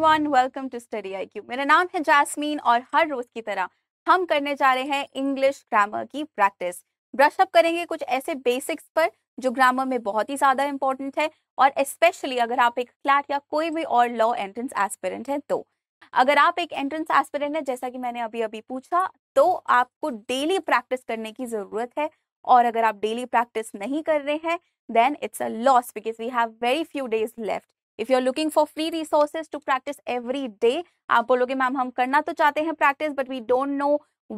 Everyone welcome to study IQ मेरा नाम है जैस्मीन और हर रोज की तरह हम करने जा रहे हैं इंग्लिश ग्रामर की प्रैक्टिस ब्रश अप करेंगे कुछ ऐसे बेसिक्स पर जो ग्रामर में बहुत ही ज़्यादा इंपॉर्टेंट है और स्पेशली अगर आप एक फ्लैट या कोई भी और लॉ एंट्रेंस एस्पिरेंट है तो अगर आप एक एंट्रेंस एस्पिरेंट है जैसा कि मैंने अभी अभी पूछा तो आपको डेली प्रैक्टिस करने की ज़रूरत है और अगर आप डेली प्रैक्टिस नहीं कर रहे हैं then it's a loss because we have very few days left if you are looking for free resources to practice every day आप बोलोगे मैम हम करना तो चाहते हैं practice but we don't know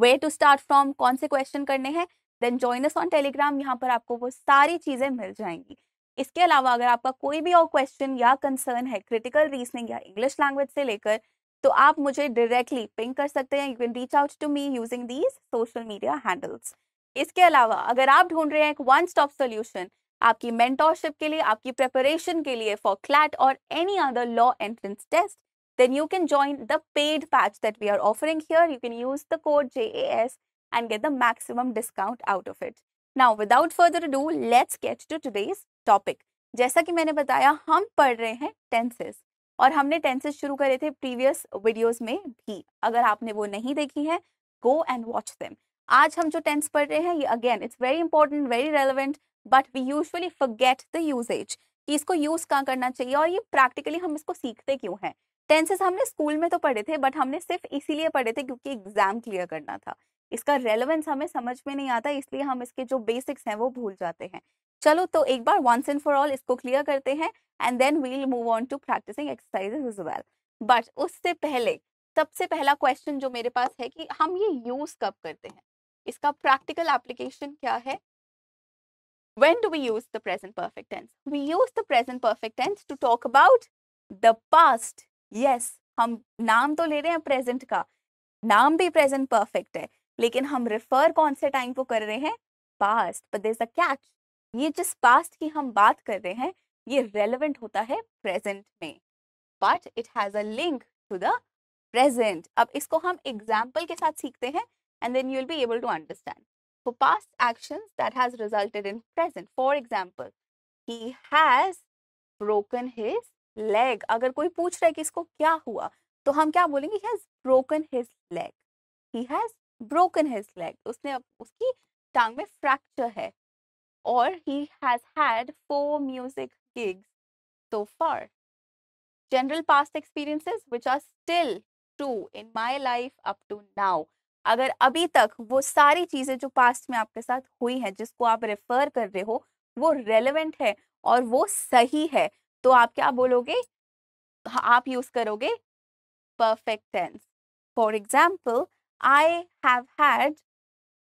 way to start from कौन से question करने हैं then join us on Telegram यहाँ पर आपको वो सारी चीज़ें मिल जाएंगी इसके अलावा अगर आपका कोई भी और क्वेश्चन या कंसर्न है क्रिटिकल रीजनिंग या इंग्लिश लैंग्वेज से लेकर तो आप मुझे डायरेक्टली पिंक कर सकते हैं you can reach out to me using these social media handles इसके अलावा अगर आप ढूंढ रहे हैं एक वन स्टॉप सोल्यूशन आपकी मेंटोरशिप के लिए आपकी प्रेपरेशन के लिए फॉर क्लैट और any other law entrance test then you can join the paid batch that we are offering here you can use the code J and get the maximum discount out of it now without further ado let's get to today's topic जैसा कि मैंने बताया हम पढ़ रहे हैं tenses और हमने टेंसेस शुरू करे थे प्रीवियस वीडियोस में भी अगर आपने वो नहीं देखी है गो एंड वॉच देम आज हम जो टेंस पढ़ रहे हैं ये again it's very important very relevant but we usually forget the usage इसको यूज कहाँ करना चाहिए और ये प्रैक्टिकली हम इसको सीखते क्यों हैं टेंसेस हमने स्कूल में तो पढ़े थे बट हमने सिर्फ इसीलिए पढ़े थे क्योंकि एग्जाम क्लियर करना था इसका रेलेवेंस हमें समझ में नहीं आता इसलिए हम इसके जो बेसिक्स हैं वो भूल जाते हैं चलो तो एक बार वंस एंड फॉर ऑल इसको क्लियर करते हैं and then we'll move on to practicing exercises as well but उससे पहले सबसे पहला क्वेश्चन जो मेरे पास है कि हम ये यूज कब करते हैं इसका प्रैक्टिकल एप्लीकेशन क्या है When do we use the present perfect tense? We use the present perfect tense to talk about the past. Yes, हम नाम तो ले रहे हैं प्रेजेंट का नाम भी प्रेजेंट परफेक्ट है लेकिन हम रिफर कौन से टाइम को कर रहे हैं पास्ट बट देर कैच ये जिस पास्ट की हम बात कर रहे हैं ये रेलिवेंट होता है प्रेजेंट में but it has a link to the present अब इसको हम एग्जाम्पल के साथ सीखते हैं and then you will be able to understand for past actions that has resulted in present. For example, he has broken his leg. agar koi pooch raha hai ki isko kya hua to hum kya bolenge he has broken his leg. He has broken his leg. उसने uski tang mein fracture hai or he has had four music gigs so far. General past experiences which are still true in my life up to now. अगर अभी तक वो सारी चीज़ें जो past में आपके साथ हुई हैं जिसको आप रेफर कर रहे हो वो रेलिवेंट है और वो सही है तो आप क्या बोलोगे हाँ, आप यूज़ करोगे perfect tense for example I have had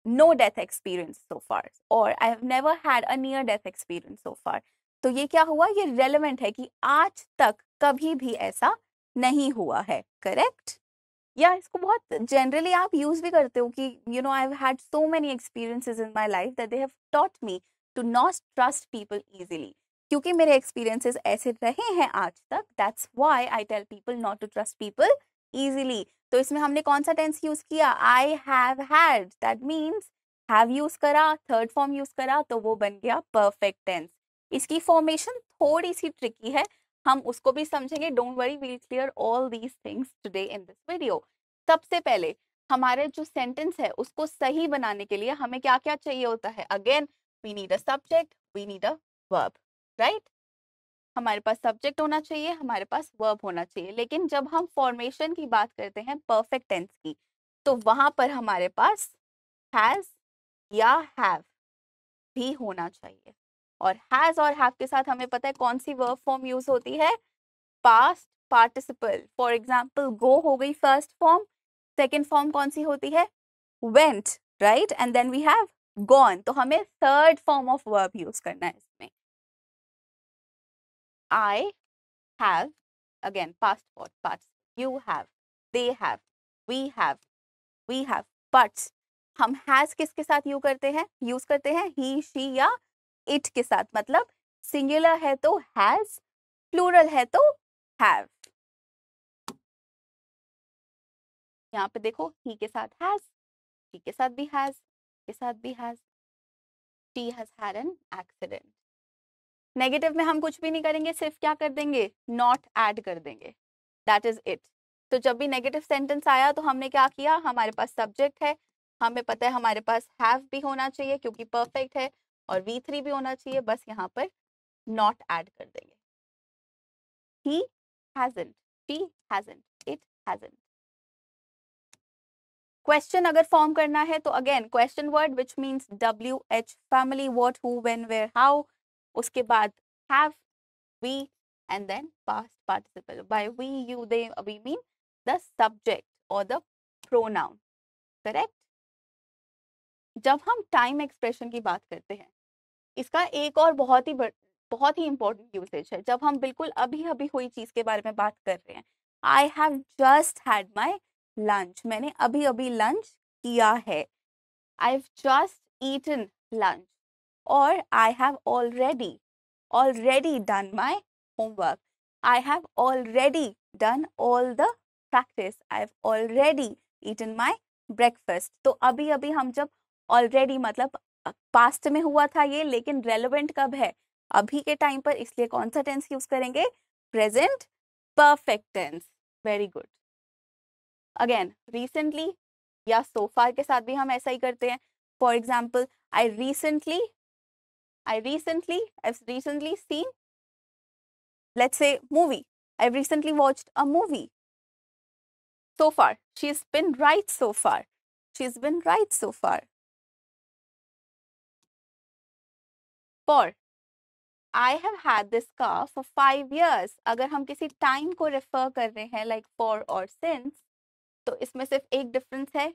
no death experience so far और I have never had a near death experience so far तो ये क्या हुआ ये रेलिवेंट है कि आज तक कभी भी ऐसा नहीं हुआ है करेक्ट या इसको बहुत जनरली आप यूज भी करते हो कि you know I had so many experiences in my life that they have taught me to not trust people easily क्योंकि मेरे एक्सपीरियंसेस ऐसे रहे हैं आज तक that's why I tell people not to trust people easily तो इसमें हमने कौन सा टेंस यूज किया I have had that means have use करा थर्ड फॉर्म यूज करा तो वो बन गया परफेक्ट टेंस इसकी फॉर्मेशन थोड़ी सी ट्रिकी है हम उसको भी समझेंगे don't worry we'll clear all these things today in this video सबसे पहले हमारे जो सेंटेंस है उसको सही बनाने के लिए हमें क्या क्या चाहिए होता है again we need a subject we need a verb right हमारे पास सब्जेक्ट होना चाहिए हमारे पास वर्ब होना चाहिए लेकिन जब हम फॉर्मेशन की बात करते हैं परफेक्ट टेंस की तो वहां पर हमारे पास हैज या हैव भी होना चाहिए और हैज और हैव के साथ हमें पता है कौन सी वर्ब फॉर्म यूज होती है past participle for example go हो गई फर्स्ट फॉर्म सेकेंड फॉर्म कौन सी होती है went right and then we have gone तो हमें third form of verb use करना है इसमें I have again past for parts you have they have we have we have buts हम हैज किसके साथ यू करते हैं यूज करते हैं ही शी या इट के साथ मतलब सिंगुलर है तो हैज प्लूरल है तो हैव यहाँ पे देखो ही के साथ हैज ही के साथ भी हैज के साथ भी has T has had an accident negative में हम कुछ भी नहीं करेंगे सिर्फ क्या कर देंगे नॉट ऐड कर देंगे दैट इज इट तो जब भी नेगेटिव सेंटेंस आया तो हमने क्या किया हमारे पास सब्जेक्ट है हमें पता है हमारे पास हैव भी होना चाहिए क्योंकि परफेक्ट है और v3 भी होना चाहिए बस यहाँ पर नॉट ऐड कर देंगे he hasn't she hasn't it hasn't question अगर फॉर्म करना है तो again question word which means W H family what who when where how उसके बाद have we and then past participle by we you they we mean the subject और the pronoun correct जब हम time expression की बात करते हैं इसका एक और बहुत ही बहुत ही इंपॉर्टेंट यूसेज है जब हम बिल्कुल अभी अभी हुई चीज के बारे में बात कर रहे हैं I have just had my lunch मैंने अभी अभी लंच किया है I have just eaten lunch और I have already already done my homework I have already done all the practice I have already eaten my breakfast तो अभी अभी हम जब ऑलरेडी मतलब पास्ट में हुआ था ये लेकिन रेलिवेंट कब है अभी के टाइम पर इसलिए कौन सा टेंस यूज करेंगे present perfect tense very good again recently या सोफार के साथ भी हम ऐसा ही करते हैं for example I recently I recently I recently seen let's a movie I recently watch a movie so far she is been right so far she is been right so far for I have had this car for five years अगर हम किसी time को refer कर रहे हैं like for और since तो इसमें सिर्फ एक डिफरेंस है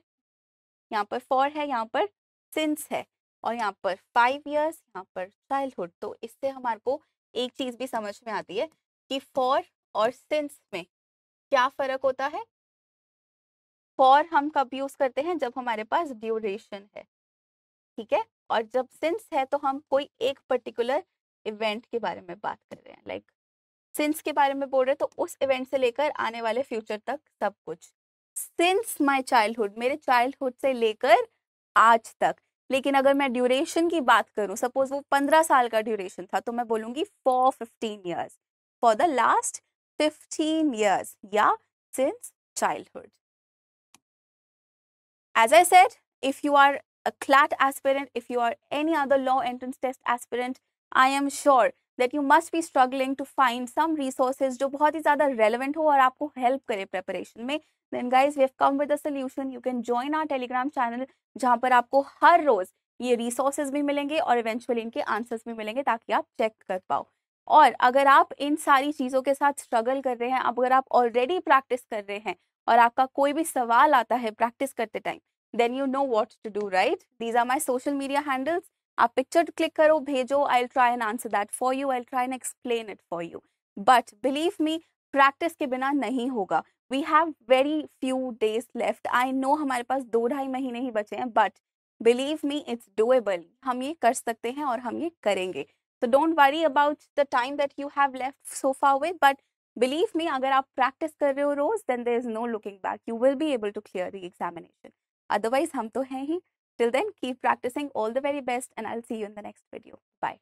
यहाँ पर फॉर है यहाँ पर सिंस है और यहाँ पर फाइव ईयर्स यहाँ पर चाइल्डहुड तो इससे हमारे को एक चीज़ भी समझ में आती है कि फॉर और सिंस में क्या फ़र्क होता है फॉर हम कब यूज़ करते हैं जब हमारे पास ड्यूरेशन है ठीक है और जब सिंस है तो हम कोई एक पर्टिकुलर इवेंट के बारे में बात कर रहे हैं लाइक like, सिंस के बारे में बोल रहे हैं तो उस इवेंट से लेकर आने वाले फ्यूचर तक सब कुछ सिंस माई चाइल्डहुड मेरे चाइल्डहुड से लेकर आज तक लेकिन अगर मैं ड्यूरेशन की बात करूं सपोज वो पंद्रह साल का ड्यूरेशन था तो मैं बोलूंगी for fifteen years for the last fifteen years या since childhood as I said if you are a CLAT aspirant, if you are any other law entrance test aspirant, I am sure that you must be struggling to find some resources जो बहुत ही ज़्यादा relevant हो और आपको help करे preparation में then guys we have come with a solution you can join our telegram channel जहाँ पर आपको हर रोज़ ये resources भी मिलेंगे और eventually इनके answers भी मिलेंगे ताकि आप check कर पाओ और अगर आप इन सारी चीज़ों के साथ struggle कर रहे हैं अगर आप already practice कर रहे हैं और आपका कोई भी सवाल आता है practice करते time then you know what to do right these are my social media handles आप पिक्चर क्लिक करो भेजो I try and answer that for you I try and explain it for you but believe me practice के बिना नहीं होगा we have very few days left I know हमारे पास दो ढाई महीने ही बचे हैं but believe me it's doable हम ये कर सकते हैं और हम ये करेंगे तो don't worry about the time that you have left so far with but believe me अगर आप प्रैक्टिस कर रहे हो रोज then there is no looking back you will be able to clear the examination otherwise हम तो हैं ही till then keep practicing all the very best and I see you in the next video bye